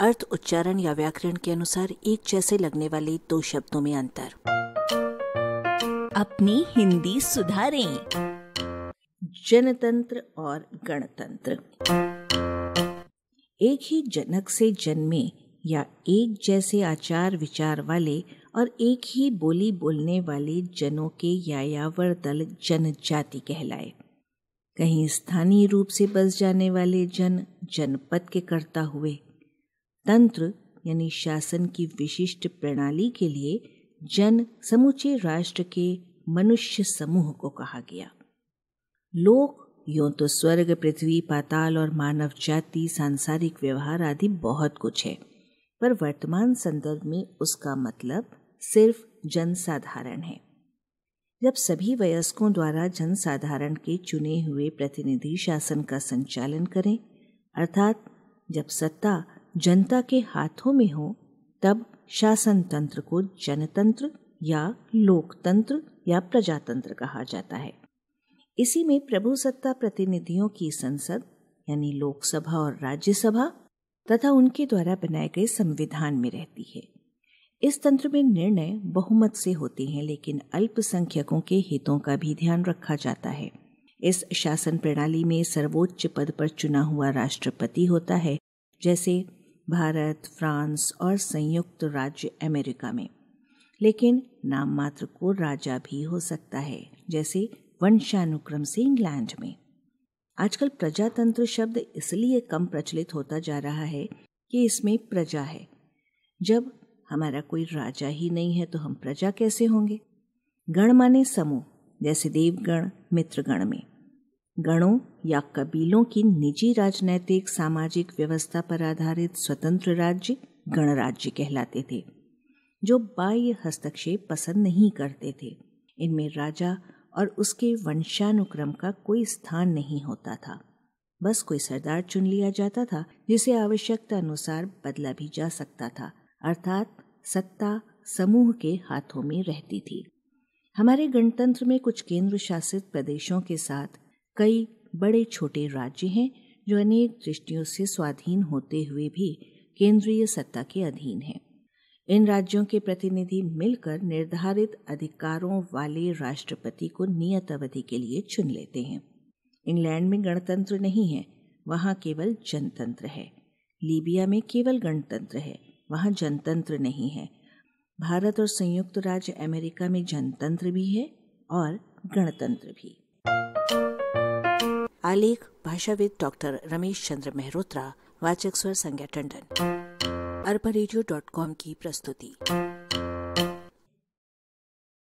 अर्थ उच्चारण या व्याकरण के अनुसार एक जैसे लगने वाले दो शब्दों में अंतर अपनी हिंदी सुधारें जनतंत्र और गणतंत्र एक ही जनक से जन्मे या एक जैसे आचार विचार वाले और एक ही बोली बोलने वाले जनों के यायावर दल जनजाति कहलाए कहीं स्थानीय रूप से बस जाने वाले जन जनपद के करता हुए तंत्र यानी शासन की विशिष्ट प्रणाली के लिए जन समूचे राष्ट्र के मनुष्य समूह को कहा गया लोग यूं तो स्वर्ग पृथ्वी पाताल और मानव जाति सांसारिक व्यवहार आदि बहुत कुछ है पर वर्तमान संदर्भ में उसका मतलब सिर्फ जनसाधारण है जब सभी वयस्कों द्वारा जनसाधारण के चुने हुए प्रतिनिधि शासन का संचालन करें अर्थात जब सत्ता जनता के हाथों में हो तब शासन तंत्र को जनतंत्र या लोकतंत्र या प्रजातंत्र कहा जाता है इसी में प्रभु सत्ता प्रतिनिधियों की संसद यानी लोकसभा और राज्यसभा तथा उनके द्वारा बनाए गए संविधान में रहती है इस तंत्र में निर्णय बहुमत से होते हैं लेकिन अल्पसंख्यकों के हितों का भी ध्यान रखा जाता है इस शासन प्रणाली में सर्वोच्च पद पर चुना हुआ राष्ट्रपति होता है जैसे भारत फ्रांस और संयुक्त राज्य अमेरिका में लेकिन नाम मात्र को राजा भी हो सकता है जैसे वंशानुक्रम से इंग्लैंड में आजकल प्रजातंत्र शब्द इसलिए कम प्रचलित होता जा रहा है कि इसमें प्रजा है जब हमारा कोई राजा ही नहीं है तो हम प्रजा कैसे होंगे गण माने समूह जैसे देवगण मित्रगण में गणों या कबीलों की निजी राजनैतिक सामाजिक व्यवस्था पर आधारित स्वतंत्र राज्य गणराज्य कहलाते थे जो बाह्य हस्तक्षेप पसंद नहीं करते थे इनमें राजा और उसके वंशानुक्रम का कोई स्थान नहीं होता था बस कोई सरदार चुन लिया जाता था जिसे आवश्यकता अनुसार बदला भी जा सकता था अर्थात सत्ता समूह के हाथों में रहती थी हमारे गणतंत्र में कुछ केंद्र शासित प्रदेशों के साथ कई बड़े छोटे राज्य हैं जो अनेक दृष्टियों से स्वाधीन होते हुए भी केंद्रीय सत्ता के अधीन हैं इन राज्यों के प्रतिनिधि मिलकर निर्धारित अधिकारों वाले राष्ट्रपति को नियत अवधि के लिए चुन लेते हैं इंग्लैंड में गणतंत्र नहीं है वहाँ केवल जनतंत्र है लीबिया में केवल गणतंत्र है वहाँ जनतंत्र नहीं है भारत और संयुक्त राज्य अमेरिका में जनतंत्र भी है और गणतंत्र भी आलेख भाषाविद डॉक्टर रमेश चंद्र मेहरोत्रा वाचक स्वर संज्ञा टंडन अरबा की प्रस्तुति